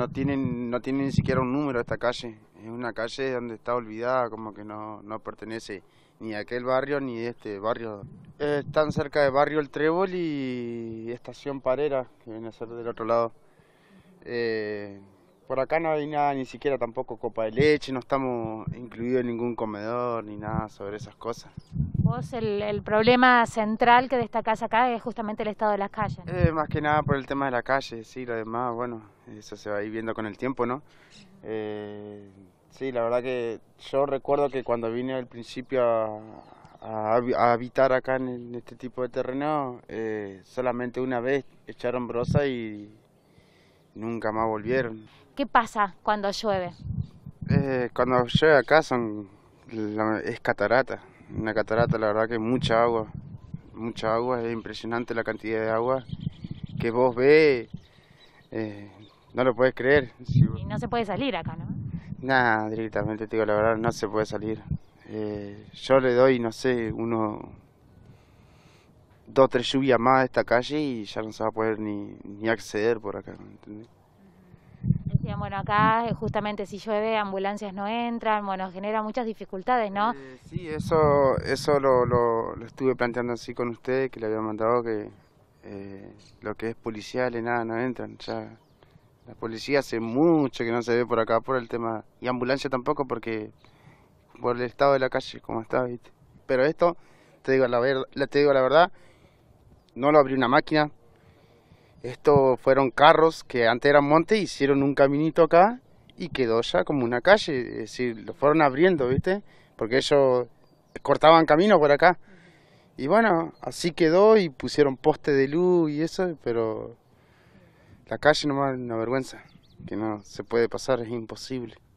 no tienen, no tienen ni siquiera un número esta calle. Es una calle donde está olvidada, como que no, no pertenece ni a aquel barrio ni a este barrio. Están cerca de barrio El Trébol y Estación Parera, que viene a ser del otro lado. Eh, por acá no hay nada, ni siquiera tampoco copa de leche, no estamos incluidos en ningún comedor ni nada sobre esas cosas. Vos el, problema central que destacás acá es justamente el estado de las calles. Eh, más que nada por el tema de la calle, sí, lo demás, bueno, eso se va a ir viendo con el tiempo, ¿no? Eh, sí, la verdad que yo recuerdo que cuando vine al principio a, habitar acá en, este tipo de terreno, eh, solamente una vez echaron brosa y nunca más volvieron. ¿Qué pasa cuando llueve? cuando llueve acá son, es catarata una catarata, la verdad que mucha agua, mucha agua, es impresionante la cantidad de agua que vos ves, eh, no lo puedes creer. Y no se puede salir acá, ¿no? Nada, directamente te digo la verdad, no se puede salir. Eh, yo le doy, no sé, uno, dos, tres lluvias más a esta calle y ya no se va a poder ni, ni acceder por acá, entendés? bueno, acá eh, justamente si llueve ambulancias no entran, bueno, genera muchas dificultades, ¿no? Eh, sí, eso, eso lo, lo, estuve planteando así con usted, que le había mandado que eh, lo que es policial y nada, no entran, ya... La policía hace mucho que no se ve por acá por el tema, y ambulancia tampoco porque por el estado de la calle como está, ¿viste? Pero esto, te digo la, ver, te digo la verdad, no lo abrió una máquina, estos fueron carros que antes eran monte, hicieron un caminito acá y quedó ya como una calle. Es decir, lo fueron abriendo, ¿viste? Porque ellos cortaban camino por acá. Y bueno, así quedó y pusieron poste de luz y eso, pero la calle no es una vergüenza, que no se puede pasar, es imposible.